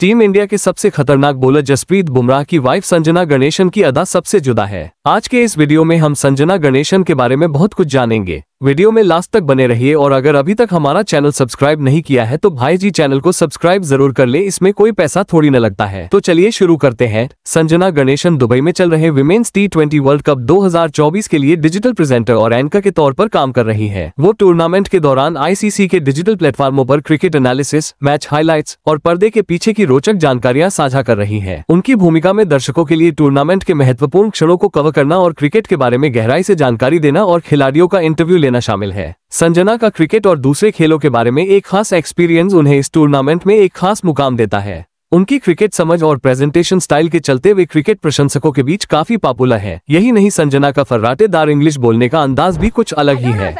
Team India के सबसे खतरनाक बोलर जसप्रीत बुमराह की वाइफ संजना गणेशन की अदा सबसे जुदा है आज के इस वीडियो में हम संजना गणेशन के बारे में बहुत कुछ जानेंगे वीडियो में लास्ट तक बने रहिए और अगर अभी तक हमारा चैनल सब्सक्राइब नहीं किया है तो भाई जी चैनल को सब्सक्राइब जरूर कर ले इसमें कोई पैसा थोड़ी न लगता है तो चलिए शुरू करते हैं संजना गणेशन दुबई में चल रहे women's T twenty world cup दो के लिए डिजिटल प्रेजेंटर और एंकर के तौर पर काम कर रही है वो टूर्नामेंट के दौरान आईसीसी के डिजिटल प्लेटफॉर्मो आरोप क्रिकेट एनालिसिस मैच हाईलाइट और पर्दे के पीछे की रोचक जानकारियाँ साझा कर रही है उनकी भूमिका में दर्शकों के लिए टूर्नामेंट के महत्वपूर्ण क्षणों को कवर करना और क्रिकेट के बारे में गहराई से जानकारी देना और खिलाड़ियों का इंटरव्यू लेना शामिल है संजना का क्रिकेट और दूसरे खेलों के बारे में एक खास एक्सपीरियंस उन्हें इस टूर्नामेंट में एक खास मुकाम देता है उनकी क्रिकेट समझ और प्रेजेंटेशन स्टाइल के चलते वे क्रिकेट प्रशंसकों के बीच काफी पॉपुलर है यही नहीं संजना का फर्राटेदार इंग्लिश बोलने का अंदाज भी कुछ अलग ही है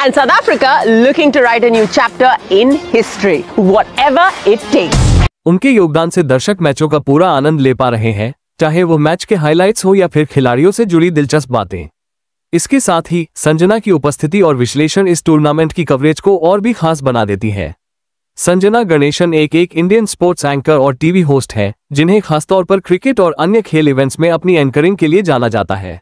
and South Africa looking to write a new chapter in history, whatever it takes. उनके योगदान से दर्शक मैचों का पूरा आनंद ले पा रहे हैं चाहे वो मैच के हाइलाइट्स हो या फिर खिलाड़ियों से जुड़ी दिलचस्प बातें इसके साथ ही संजना की उपस्थिति और विश्लेषण इस टूर्नामेंट की कवरेज को और भी खास बना देती है संजना गणेशन एक एक इंडियन स्पोर्ट्स एंकर और टीवी होस्ट है जिन्हें खासतौर पर क्रिकेट और अन्य खेल इवेंट्स में अपनी एंकरिंग के लिए जाना जाता है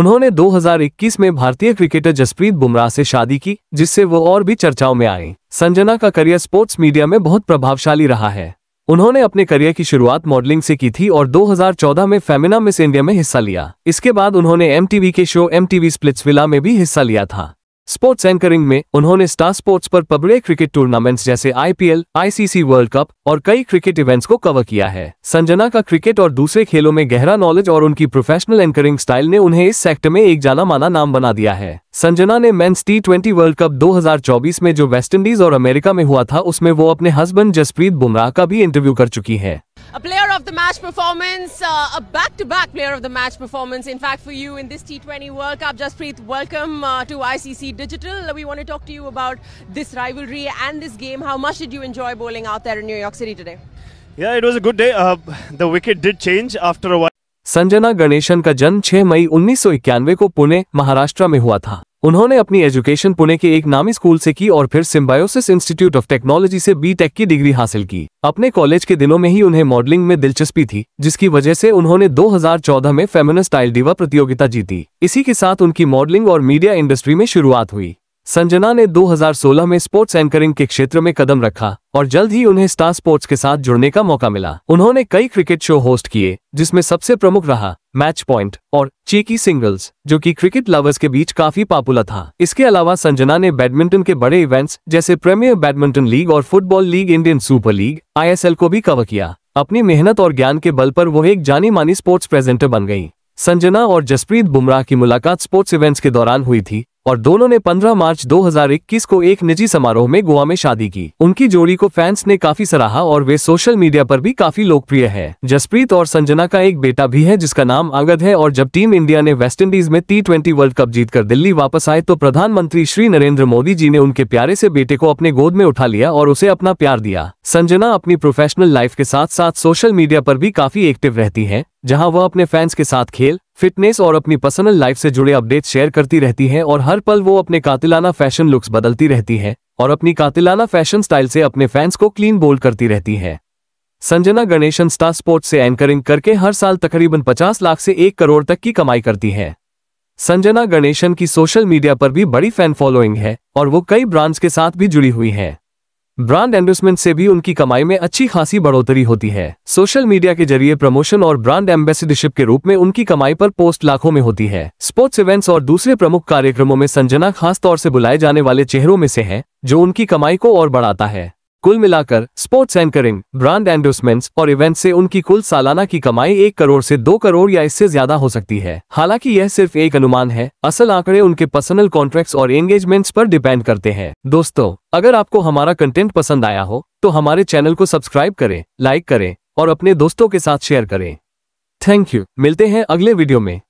उन्होंने 2021 में भारतीय क्रिकेटर जसप्रीत बुमराह से शादी की जिससे वो और भी चर्चाओं में आए संजना का करियर स्पोर्ट्स मीडिया में बहुत प्रभावशाली रहा है उन्होंने अपने करियर की शुरुआत मॉडलिंग से की थी और 2014 में फेमिना मिस इंडिया में हिस्सा लिया इसके बाद उन्होंने एमटीवी के शो एमटीवी स्प्लिट्सविला में भी हिस्सा लिया था स्पोर्ट्स एंकरिंग में उन्होंने स्टार स्पोर्ट्स पर पब्लिक क्रिकेट टूर्नामेंट्स जैसे आईपीएल, आईसीसी वर्ल्ड कप और कई क्रिकेट इवेंट्स को कवर किया है संजना का क्रिकेट और दूसरे खेलों में गहरा नॉलेज और उनकी प्रोफेशनल एंकरिंग स्टाइल ने उन्हें इस सेक्टर में एक जाना माना नाम बना दिया है संजना ने men's T twenty world cup 2024 में जो वेस्टइंडीज और अमेरिका में हुआ था उसमें वो अपने हस्बैंड जसप्रीत बुमराह का भी इंटरव्यू कर चुकी है A player of the match performance, uh, a back to back player of the match performance, in fact, for you in this T20 World Cup. Jaspreet, welcome uh, to ICC Digital. We want to talk to you about this rivalry and this game. How much did you enjoy bowling out there in New York City today? Yeah, it was a good day. Uh, the wicket did change after a while. Sanjana Ganesan का जन्म 6 मई 1991 को पुणे महाराष्ट्र में हुआ था उन्होंने अपनी education Pune के एक नामी स्कूल से की और फिर सिम्बायोसिस इंस्टीट्यूट ऑफ टेक्नोलॉजी से बी टेक की डिग्री हासिल की अपने कॉलेज के दिनों में ही उन्हें मॉडलिंग में दिलचस्पी थी जिसकी वजह से उन्होंने 2014 में फेमिनिस्ट स्टाइल डिवा प्रतियोगिता जीती इसी के साथ उनकी मॉडलिंग और मीडिया इंडस्ट्री में शुरुआत हुई संजना ने 2016 में स्पोर्ट्स एंकरिंग के क्षेत्र में कदम रखा और जल्द ही उन्हें स्टार स्पोर्ट्स के साथ जुड़ने का मौका मिला उन्होंने कई क्रिकेट शो होस्ट किए जिसमें सबसे प्रमुख रहा मैच पॉइंट और चेकी सिंगल्स जो कि क्रिकेट लवर्स के बीच काफी पॉपुलर था इसके अलावा संजना ने बैडमिंटन के बड़े इवेंट्स जैसे प्रीमियर बैडमिंटन लीग और football league Indian super league ISL को भी कवर किया अपनी मेहनत और ज्ञान के बल पर वो एक जानी मानी स्पोर्ट्स प्रेजेंटर बन गई संजना और जसप्रीत बुमराह की मुलाकात स्पोर्ट्स इवेंट्स के दौरान हुई थी और दोनों ने 15 मार्च 2021 को एक निजी समारोह में गोवा में शादी की उनकी जोड़ी को फैंस ने काफी सराहा और वे सोशल मीडिया पर भी काफी लोकप्रिय है जसप्रीत और संजना का एक बेटा भी है जिसका नाम आगद है और जब टीम इंडिया ने वेस्टइंडीज में टी ट्वेंटी वर्ल्ड कप जीतकर दिल्ली वापस आए तो प्रधानमंत्री श्री नरेंद्र मोदी जी ने उनके प्यारे से बेटे को अपने गोद में उठा लिया और उसे अपना प्यार दिया संजना अपनी प्रोफेशनल लाइफ के साथ साथ सोशल मीडिया पर भी काफी एक्टिव रहती है जहाँ वह अपने फैंस के साथ खेल फिटनेस और अपनी पर्सनल लाइफ से जुड़े अपडेट शेयर करती रहती हैं और हर पल वो अपने कातिलाना फैशन लुक्स बदलती रहती हैं और अपनी कातिलाना फैशन स्टाइल से अपने फैंस को क्लीन बोल्ड करती रहती है संजना गणेशन स्टार स्पोर्ट्स से एंकरिंग करके हर साल तकरीबन 50 लाख से एक करोड़ तक की कमाई करती है संजना गणेशन की सोशल मीडिया पर भी बड़ी फैन फॉलोइंग है और वो कई ब्रांड्स के साथ भी जुड़ी हुई हैं ब्रांड एंडोसमेंट से भी उनकी कमाई में अच्छी खासी बढ़ोतरी होती है सोशल मीडिया के जरिए प्रमोशन और ब्रांड एम्बेसिडरशिप के रूप में उनकी कमाई पर पोस्ट लाखों में होती है स्पोर्ट्स इवेंट्स और दूसरे प्रमुख कार्यक्रमों में संजना खास तौर से बुलाए जाने वाले चेहरों में से है जो उनकी कमाई को और बढ़ाता है कुल मिलाकर स्पोर्ट्स एंकरिंग ब्रांड एंडोसमेंट्स और इवेंट से उनकी कुल सालाना की कमाई एक करोड़ से दो करोड़ या इससे ज्यादा हो सकती है हालांकि यह सिर्फ एक अनुमान है असल आंकड़े उनके पर्सनल कॉन्ट्रैक्ट्स और एंगेजमेंट्स पर डिपेंड करते हैं दोस्तों अगर आपको हमारा कंटेंट पसंद आया हो तो हमारे चैनल को सब्सक्राइब करें लाइक करें और अपने दोस्तों के साथ शेयर करें थैंक यू मिलते हैं अगले वीडियो में